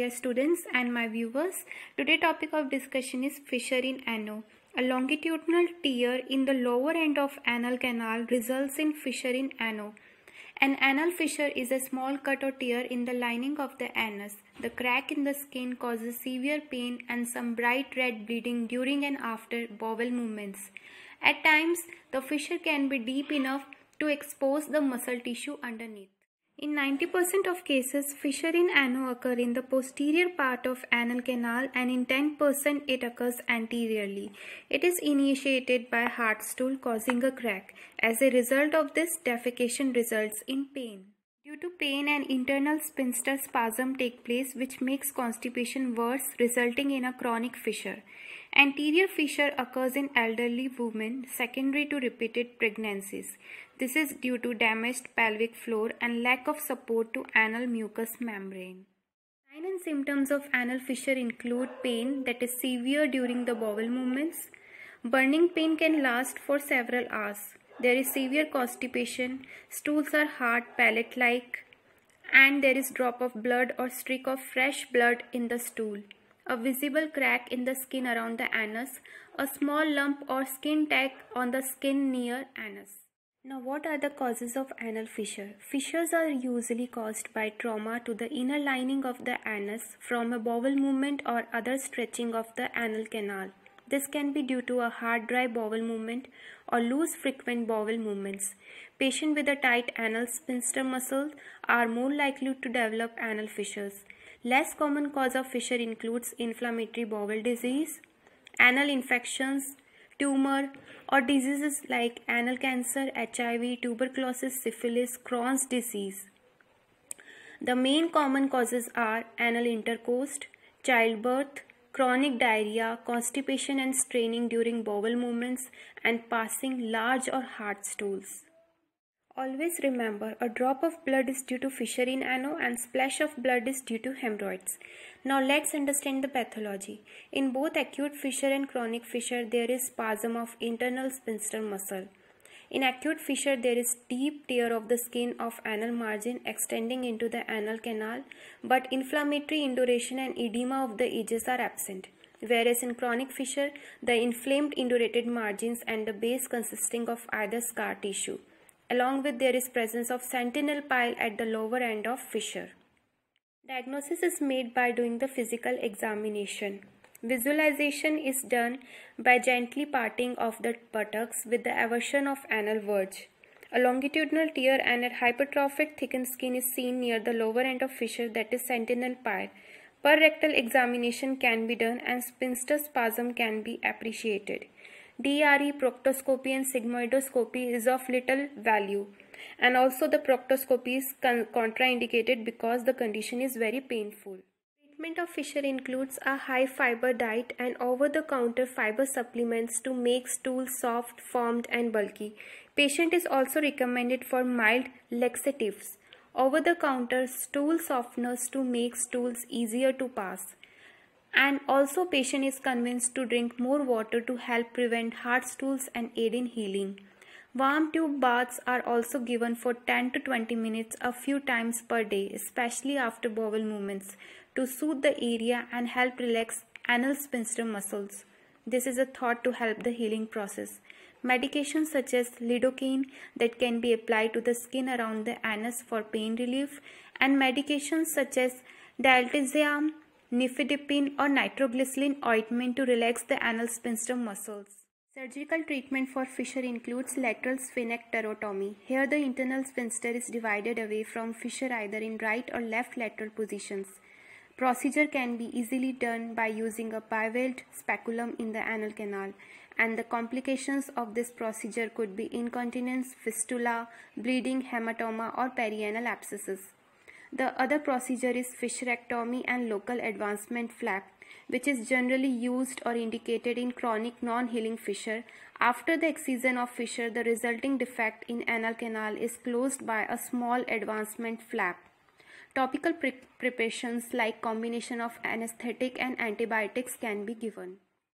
dear students and my viewers. Today topic of discussion is fissure in ano. A longitudinal tear in the lower end of anal canal results in fissure in ano. An anal fissure is a small cut or tear in the lining of the anus. The crack in the skin causes severe pain and some bright red bleeding during and after bowel movements. At times, the fissure can be deep enough to expose the muscle tissue underneath. In 90% of cases, fissure in ano occur in the posterior part of anal canal and in 10% it occurs anteriorly. It is initiated by hard stool causing a crack. As a result of this, defecation results in pain. Due to pain, an internal sphincter spasm take place which makes constipation worse resulting in a chronic fissure. Anterior fissure occurs in elderly women secondary to repeated pregnancies. This is due to damaged pelvic floor and lack of support to anal mucous membrane. Signs and symptoms of anal fissure include pain that is severe during the bowel movements. Burning pain can last for several hours there is severe constipation, stools are hard pellet like and there is drop of blood or streak of fresh blood in the stool. A visible crack in the skin around the anus, a small lump or skin tag on the skin near anus. Now what are the causes of anal fissure? Fissures are usually caused by trauma to the inner lining of the anus from a bowel movement or other stretching of the anal canal. This can be due to a hard dry bowel movement or loose frequent bowel movements. Patients with a tight anal sphincter muscle are more likely to develop anal fissures. Less common cause of fissure includes inflammatory bowel disease, anal infections, tumor or diseases like anal cancer, HIV, tuberculosis, syphilis, Crohn's disease. The main common causes are anal intercourse, childbirth, chronic diarrhea, constipation and straining during bowel movements, and passing large or hard stools. Always remember a drop of blood is due to fissure in ano, and splash of blood is due to hemorrhoids. Now let's understand the pathology. In both acute fissure and chronic fissure there is spasm of internal sphincter muscle. In acute fissure, there is deep tear of the skin of anal margin extending into the anal canal, but inflammatory induration and edema of the edges are absent. Whereas in chronic fissure, the inflamed indurated margins and the base consisting of either scar tissue. Along with there is presence of sentinel pile at the lower end of fissure. Diagnosis is made by doing the physical examination. Visualization is done by gently parting of the buttocks with the aversion of anal verge. A longitudinal tear and a hypertrophic thickened skin is seen near the lower end of fissure that is sentinel pile. Per rectal examination can be done and spinster spasm can be appreciated. DRE proctoscopy and sigmoidoscopy is of little value and also the proctoscopy is contraindicated because the condition is very painful treatment of fissure includes a high fiber diet and over-the-counter fiber supplements to make stool soft, formed and bulky. Patient is also recommended for mild laxatives. Over-the-counter stool softeners to make stools easier to pass. And also patient is convinced to drink more water to help prevent hard stools and aid in healing. Warm tube baths are also given for 10 to 20 minutes a few times per day, especially after bowel movements, to soothe the area and help relax anal sphincter muscles. This is a thought to help the healing process. Medications such as lidocaine that can be applied to the skin around the anus for pain relief and medications such as diltiazem, nifedipine or nitroglycerin ointment to relax the anal sphincter muscles. Surgical treatment for fissure includes lateral sphincterotomy. Here the internal sphincter is divided away from fissure either in right or left lateral positions. Procedure can be easily done by using a bivalve speculum in the anal canal and the complications of this procedure could be incontinence, fistula, bleeding, hematoma or perianal abscesses. The other procedure is fissurectomy and local advancement flap which is generally used or indicated in chronic non-healing fissure. After the excision of fissure, the resulting defect in anal canal is closed by a small advancement flap. Topical pre preparations like combination of anesthetic and antibiotics can be given.